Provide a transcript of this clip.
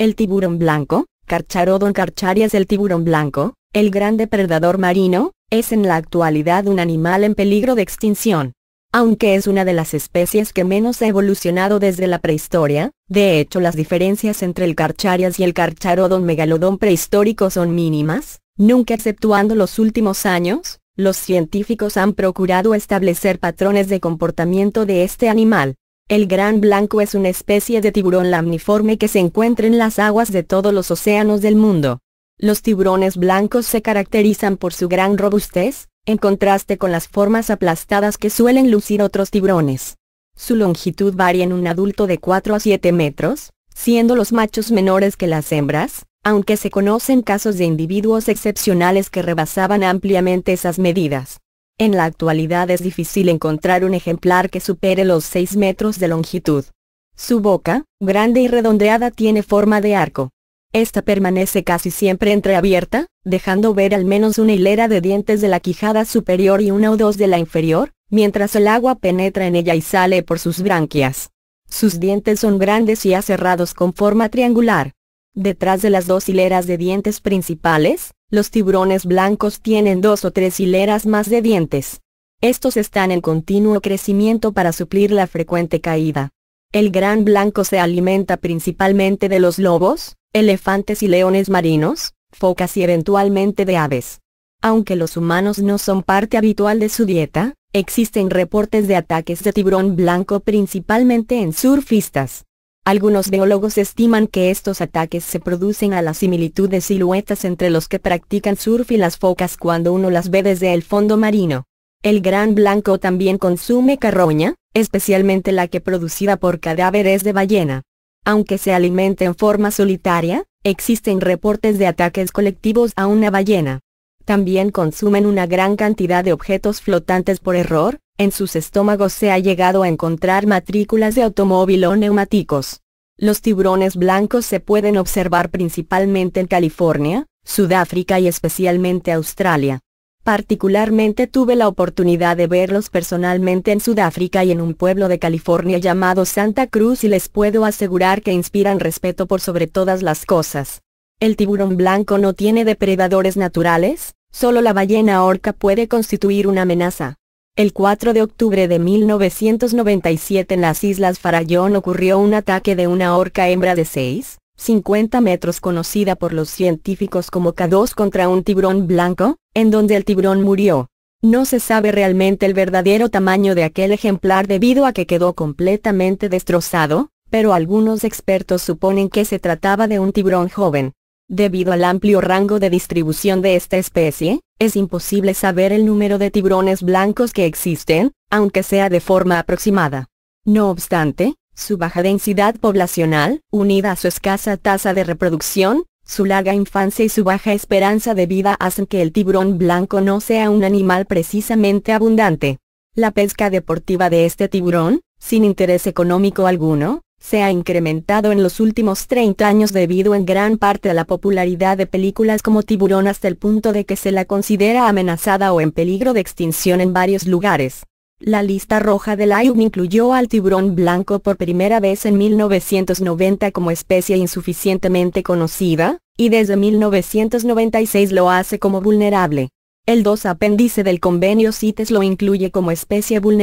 El tiburón blanco, Carcharodon carcharias el tiburón blanco, el gran depredador marino, es en la actualidad un animal en peligro de extinción. Aunque es una de las especies que menos ha evolucionado desde la prehistoria, de hecho las diferencias entre el Carcharias y el Carcharodon megalodón prehistórico son mínimas, nunca exceptuando los últimos años, los científicos han procurado establecer patrones de comportamiento de este animal. El gran blanco es una especie de tiburón lamniforme que se encuentra en las aguas de todos los océanos del mundo. Los tiburones blancos se caracterizan por su gran robustez, en contraste con las formas aplastadas que suelen lucir otros tiburones. Su longitud varía en un adulto de 4 a 7 metros, siendo los machos menores que las hembras, aunque se conocen casos de individuos excepcionales que rebasaban ampliamente esas medidas. En la actualidad es difícil encontrar un ejemplar que supere los 6 metros de longitud. Su boca, grande y redondeada tiene forma de arco. Esta permanece casi siempre entreabierta, dejando ver al menos una hilera de dientes de la quijada superior y una o dos de la inferior, mientras el agua penetra en ella y sale por sus branquias. Sus dientes son grandes y aserrados con forma triangular. Detrás de las dos hileras de dientes principales, los tiburones blancos tienen dos o tres hileras más de dientes. Estos están en continuo crecimiento para suplir la frecuente caída. El gran blanco se alimenta principalmente de los lobos, elefantes y leones marinos, focas y eventualmente de aves. Aunque los humanos no son parte habitual de su dieta, existen reportes de ataques de tiburón blanco principalmente en surfistas. Algunos biólogos estiman que estos ataques se producen a la similitud de siluetas entre los que practican surf y las focas cuando uno las ve desde el fondo marino. El gran blanco también consume carroña, especialmente la que producida por cadáveres de ballena. Aunque se alimenta en forma solitaria, existen reportes de ataques colectivos a una ballena también consumen una gran cantidad de objetos flotantes por error, en sus estómagos se ha llegado a encontrar matrículas de automóvil o neumáticos. Los tiburones blancos se pueden observar principalmente en California, Sudáfrica y especialmente Australia. Particularmente tuve la oportunidad de verlos personalmente en Sudáfrica y en un pueblo de California llamado Santa Cruz y les puedo asegurar que inspiran respeto por sobre todas las cosas. ¿El tiburón blanco no tiene depredadores naturales? Solo la ballena orca puede constituir una amenaza. El 4 de octubre de 1997 en las Islas Farallón ocurrió un ataque de una orca hembra de 6, 50 metros conocida por los científicos como K2 contra un tiburón blanco, en donde el tiburón murió. No se sabe realmente el verdadero tamaño de aquel ejemplar debido a que quedó completamente destrozado, pero algunos expertos suponen que se trataba de un tiburón joven. Debido al amplio rango de distribución de esta especie, es imposible saber el número de tiburones blancos que existen, aunque sea de forma aproximada. No obstante, su baja densidad poblacional, unida a su escasa tasa de reproducción, su larga infancia y su baja esperanza de vida hacen que el tiburón blanco no sea un animal precisamente abundante. La pesca deportiva de este tiburón, sin interés económico alguno, se ha incrementado en los últimos 30 años debido en gran parte a la popularidad de películas como Tiburón hasta el punto de que se la considera amenazada o en peligro de extinción en varios lugares. La lista roja del IUCN incluyó al tiburón blanco por primera vez en 1990 como especie insuficientemente conocida, y desde 1996 lo hace como vulnerable. El 2 apéndice del convenio CITES lo incluye como especie vulnerable.